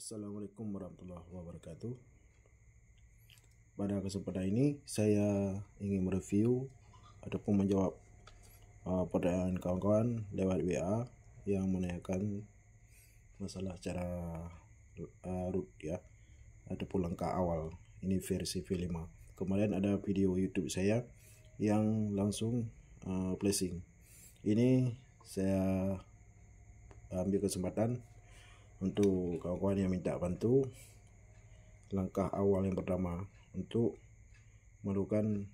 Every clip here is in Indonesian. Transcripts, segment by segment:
Assalamualaikum warahmatullahi wabarakatuh. Pada kesempatan ini saya ingin mereview ataupun menjawab uh, pertanyaan kawan-kawan lewat WA yang menanyakan masalah cara uh, root ya ataupun langkah awal. Ini versi V5. Kemudian ada video YouTube saya yang langsung uh, placing. Ini saya ambil kesempatan untuk kawan-kawan yang minta bantu langkah awal yang pertama untuk melakukan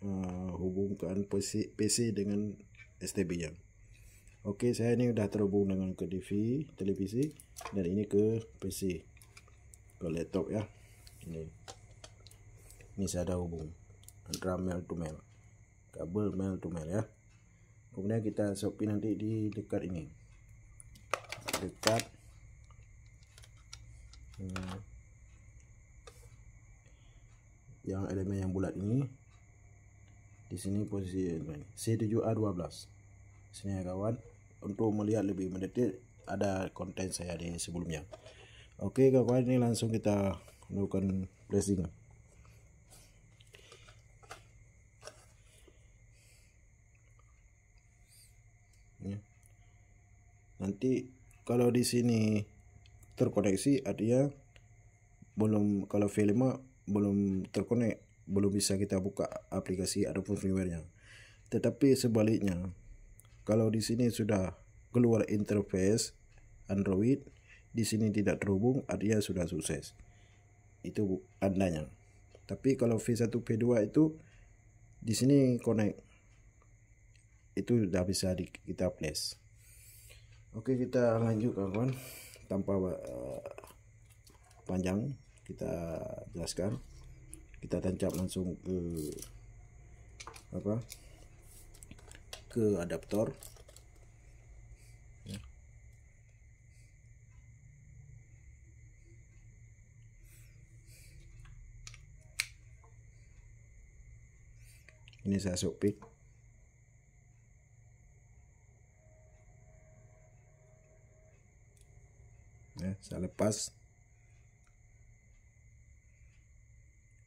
uh, hubungkan PC, PC dengan STB-nya. oke saya ini sudah terhubung dengan ke TV, televisi dan ini ke PC. Ke laptop ya. Ini. Ini saya ada hubung antara mail to mail. Kabel mail to mail ya. Kemudian kita shopping nanti di dekat ini. Dekat yang elemen yang bulat ini di sini posisi elemen C7A12 sini ya kawan untuk melihat lebih mendetil ada konten saya di sebelumnya oke kawan ini langsung kita lakukan blessing ya. nanti kalau di sini terkoneksi artinya belum kalau V5 belum terkonek belum bisa kita buka aplikasi ataupun firmware-nya. Tetapi sebaliknya kalau di sini sudah keluar interface Android di sini tidak terhubung artinya sudah sukses. Itu andanya. Tapi kalau V1 V2 itu di sini connect itu sudah bisa di, kita place. Oke, kita lanjut kawan tanpa uh, panjang kita jelaskan kita tancap langsung ke apa ke adaptor ya. ini saya sopik ya, saya lepas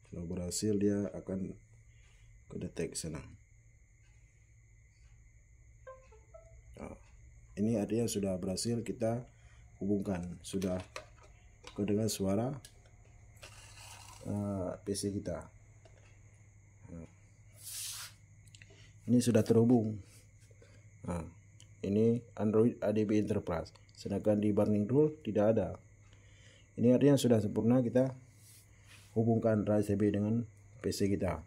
kalau berhasil dia akan ke detek sana oh, ini artinya sudah berhasil kita hubungkan sudah kedengar suara uh, eh, PC kita nah, ini sudah terhubung nah, ini Android ADB Enterprise Sedangkan di burning rule tidak ada. Ini artinya sudah sempurna kita hubungkan rcb dengan PC kita.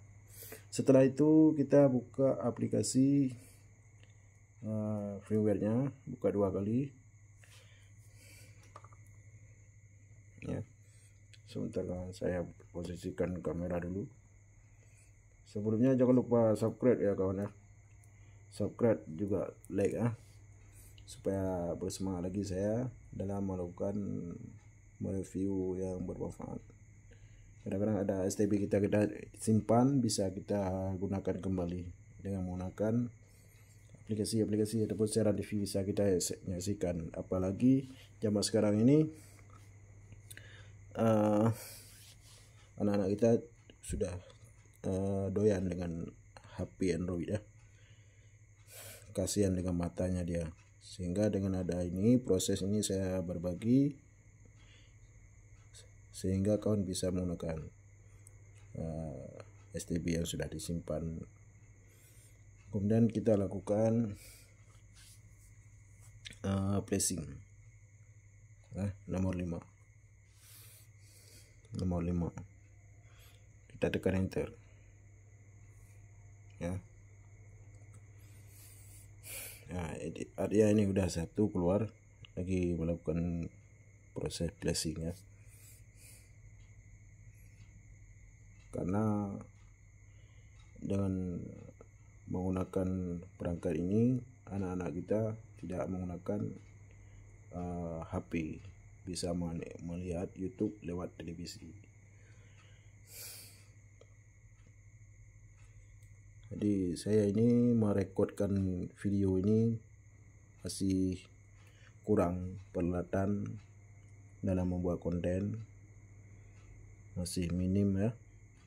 Setelah itu kita buka aplikasi uh, eh, firmware-nya, buka dua kali. Ya. Sebentar saya posisikan kamera dulu. Sebelumnya jangan lupa subscribe ya kawan ya. Subscribe juga like ya supaya bersemangat lagi saya dalam melakukan mereview yang bermanfaat kadang-kadang ada STB kita kita simpan bisa kita gunakan kembali dengan menggunakan aplikasi-aplikasi ataupun secara TV bisa kita nyaksikan apalagi zaman sekarang ini anak eh, anak-anak kita sudah uh, doyan dengan HP Android ya kasihan dengan matanya dia sehingga dengan ada ini proses ini saya berbagi sehingga kawan bisa menggunakan uh, eh, STB yang sudah disimpan kemudian kita lakukan uh, placing nah, nomor 5 nomor 5 kita tekan enter ya yeah. ya ini udah satu keluar lagi melakukan proses blessing ya karena dengan menggunakan perangkat ini anak-anak kita tidak menggunakan uh, eh, HP bisa melihat YouTube lewat televisi jadi saya ini merekodkan video ini masih kurang peralatan dalam membuat konten masih minim ya,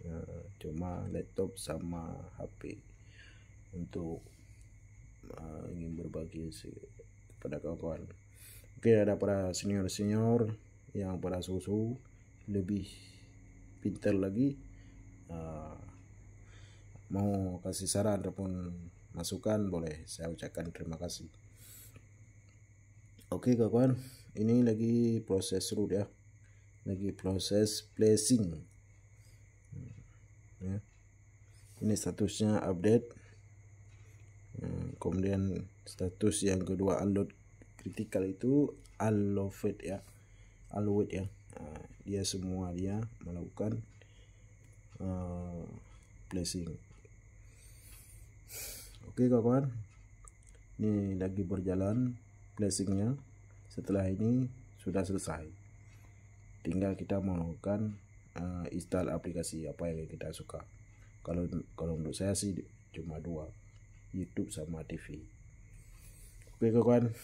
ya cuma laptop sama HP untuk eh, ingin berbagi kepada kawan-kawan oke ada para senior-senior yang para susu lebih pintar lagi eh, mau kasih saran ataupun masukan boleh saya ucapkan terima kasih Oke kawan, ini lagi proses root ya. Lagi proses placing. Hmm, ya. Ini statusnya update. Hmm, kemudian status yang kedua unload critical itu unload ya. unload ya. Nah, dia semua dia melakukan uh, placing. Oke kawan, ini lagi berjalan blessingnya setelah ini sudah selesai tinggal kita melakukan uh, install aplikasi apa yang kita suka kalau kalau untuk saya sih cuma dua YouTube sama TV oke kawan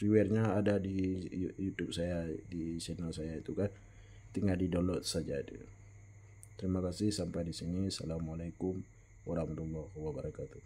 freewarenya ada di YouTube saya di channel saya itu kan tinggal di download saja itu terima kasih sampai di sini assalamualaikum warahmatullahi wabarakatuh